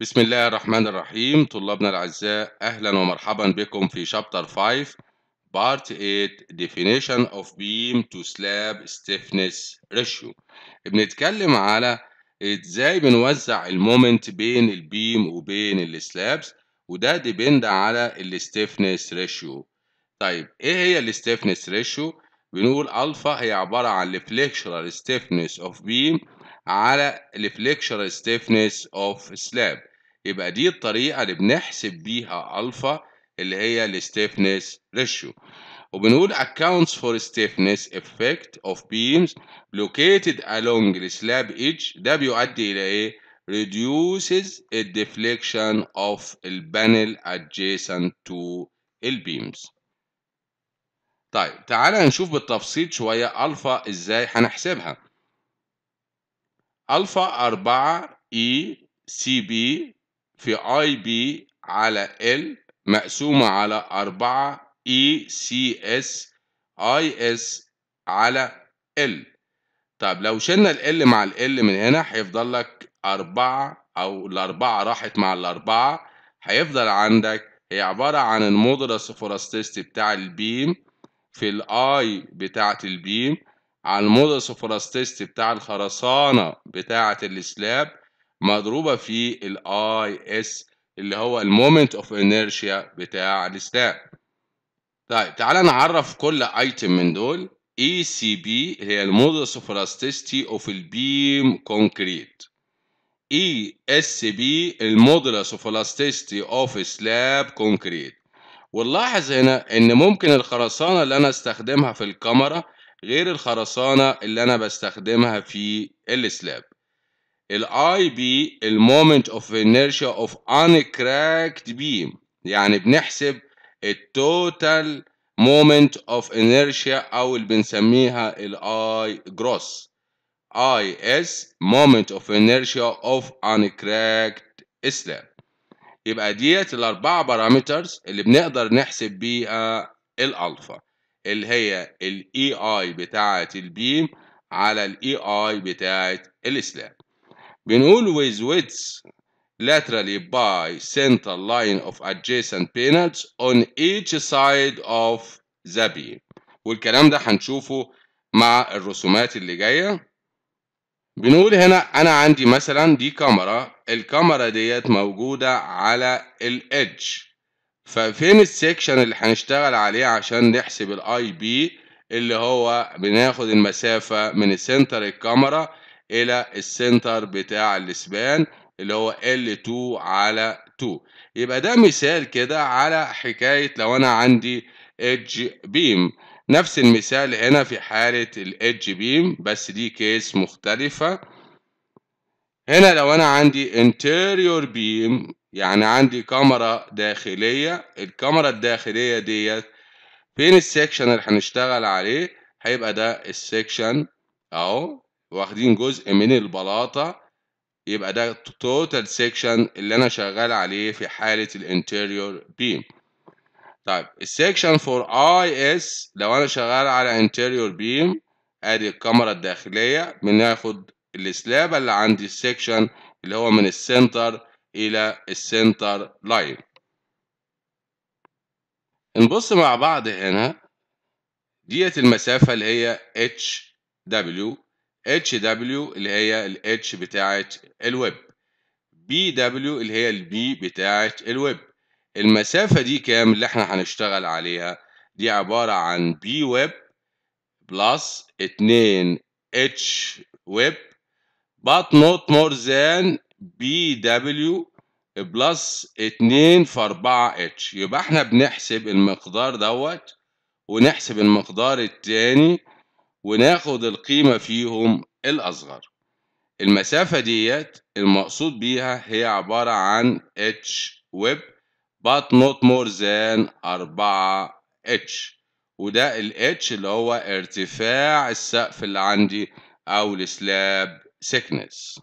بسم الله الرحمن الرحيم طلابنا الأعزاء أهلا ومرحبا بكم في شابتر 5 بارت 8 Definition of Beam to Slab Stiffness Ratio بنتكلم على إزاي بنوزع المومنت بين البيم وبين السلابس وده ديبند على الستيفنس ريشيو طيب إيه هي الستيفنس ريشيو؟ بنقول الفا هي عباره عن الفليكشرال ستيفنس اوف بيم على الفليكشرال ستيفنس اوف سلاب يبقى دي الطريقه اللي بنحسب بيها الفا اللي هي الستيفنس ريشيو وبنقول accounts for stiffness effect of beams located along the slab edge ده بيؤدي إلى إيه؟ reduces the deflection of the panel adjacent to the beams طيب تعالى نشوف بالتفصيل شوية ألفا إزاي هنحسبها ألفا أربعة إي سي بي في أي بي على ال مقسومة على أربعة إي سي إس أي إس على ال طب لو شلنا ال مع ال من هنا هيفضل لك أربعة أو الأربعة راحت مع الأربعة هيفضل عندك هي عبارة عن المودرس فورستيست بتاع البيم في الاي بتاعة البيم على المودس اوف بتاع الخرسانة بتاعة السلاب مضروبة في الاي اس اللي هو المومنت اوف انيرشيا بتاع السلاب طيب تعالى نعرف كل ايتم من دول اي سي بي هي المودس اوف elasticity اوف البيم كونكريت اي اس بي المودلس اوف elasticity اوف سلاب كونكريت ونلاحظ هنا ان ممكن الخرسانة اللي انا استخدمها في الكاميرا غير الخرسانة اللي انا بستخدمها في السلاب الاي بي المومنت اوف انيرشيا اوف ان uncracked بيم يعني بنحسب التوتال مومنت اوف انيرشيا او اللي بنسميها الاي جروس اي اس مومنت اوف انيرشيا اوف ان كراكد سلاب يبقى ديت الاربعه بارامترز اللي بنقدر نحسب بيها الالفا اللي هي الـ EI بتاعه البيم على الـ EI بتاعه السلاب بنقول with widths laterally by center line of adjacent panels on each side of the beam والكلام ده هنشوفه مع الرسومات اللي جايه بنقول هنا انا عندي مثلا دي كاميرا الكاميرا ديت موجودة على الإدج ففين السكشن اللي هنشتغل عليه عشان نحسب الاي بي اللي هو بناخد المسافة من سنتر الكاميرا الى السنتر بتاع السبان اللي هو L2 على 2 يبقى ده مثال كده على حكاية لو انا عندي ادج بيم نفس المثال هنا في حالة الإدج بيم بس دي كيس مختلفة هنا لو أنا عندي interior بيم يعني عندي كاميرا داخلية الكاميرا الداخلية ديت فين السكشن اللي هنشتغل عليه هيبقى ده السكشن أهو واخدين جزء من البلاطة يبقى ده total section اللي أنا شغال عليه في حالة الانتيريور بيم طيب السكشن فور اي اس لو انا شغال على انتيريور بيم ادي الكاميرا الداخليه بناخد السلاب اللي عندي السكشن اللي هو من السنتر الى السنتر لاين نبص مع بعض هنا ديت المسافه اللي هي اتش دبليو اتش دبليو اللي هي الاتش بتاعه الويب بي دبليو اللي هي البي بتاعه الويب المسافة دي كام اللي احنا هنشتغل عليها دي عبارة عن بي ويب بلس اتنين اتش ويب but not more than بي دبليو بلس 2 في 4 اتش يبقى احنا بنحسب المقدار دوت ونحسب المقدار التاني وناخد القيمة فيهم الأصغر المسافة ديت المقصود بيها هي عبارة عن اتش ويب but not more than 4 اتش وده ال H اللي هو ارتفاع السقف اللي عندي او السلاب thickness